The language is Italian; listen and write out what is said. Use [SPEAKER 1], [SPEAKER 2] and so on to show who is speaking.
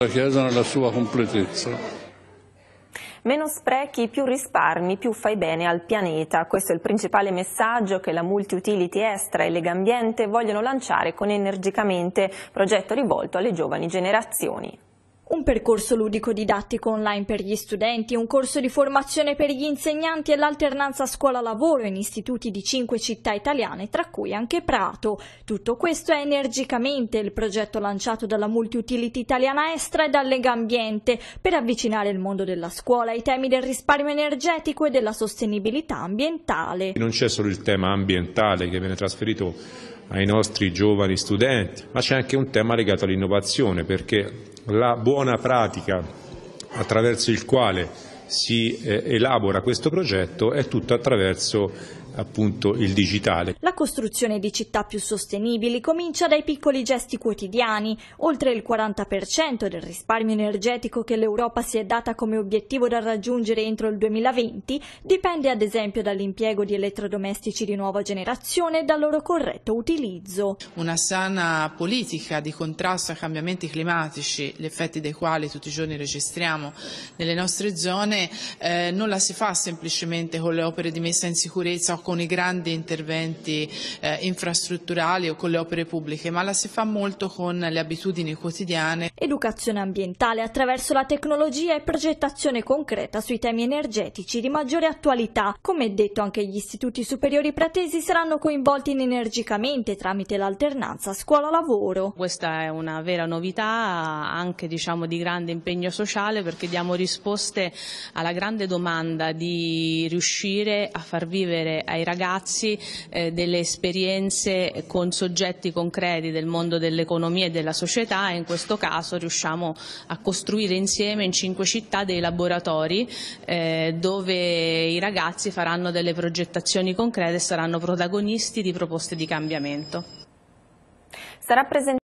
[SPEAKER 1] La Chiesa nella sua completezza.
[SPEAKER 2] Meno sprechi, più risparmi, più fai bene al pianeta. Questo è il principale messaggio che la multi-utility Estra e Legambiente vogliono lanciare con Energicamente, progetto rivolto alle giovani generazioni.
[SPEAKER 3] Un percorso ludico-didattico online per gli studenti, un corso di formazione per gli insegnanti e l'alternanza scuola-lavoro in istituti di cinque città italiane, tra cui anche Prato. Tutto questo è energicamente il progetto lanciato dalla Multiutility Italiana Estra e da Lega Ambiente per avvicinare il mondo della scuola ai temi del risparmio energetico e della sostenibilità ambientale.
[SPEAKER 1] Non c'è solo il tema ambientale che viene trasferito ai nostri giovani studenti, ma c'è anche un tema legato all'innovazione, perché la buona pratica attraverso il quale si eh, elabora questo progetto è tutto attraverso appunto il digitale.
[SPEAKER 3] La costruzione di città più sostenibili comincia dai piccoli gesti quotidiani. Oltre il 40% del risparmio energetico che l'Europa si è data come obiettivo da raggiungere entro il 2020 dipende ad esempio dall'impiego di elettrodomestici di nuova generazione e dal loro corretto
[SPEAKER 4] utilizzo. Una sana politica di contrasto ai cambiamenti climatici, gli effetti dei quali tutti i giorni registriamo nelle nostre zone, eh, non la si fa semplicemente con le opere di messa in sicurezza o con i grandi interventi eh, infrastrutturali o con le opere pubbliche, ma la si fa molto con le abitudini quotidiane. Educazione
[SPEAKER 3] ambientale attraverso la tecnologia e progettazione concreta sui temi energetici di maggiore attualità. Come detto anche gli istituti superiori pratesi saranno coinvolti energicamente tramite l'alternanza scuola-lavoro.
[SPEAKER 5] Questa è una vera novità anche diciamo, di grande impegno sociale perché diamo risposte alla grande domanda di riuscire a far vivere ai ai ragazzi eh, delle esperienze con soggetti concreti del mondo dell'economia e della società e in questo caso riusciamo a costruire insieme in cinque città dei laboratori eh, dove i ragazzi faranno delle progettazioni concrete e saranno protagonisti di proposte di cambiamento.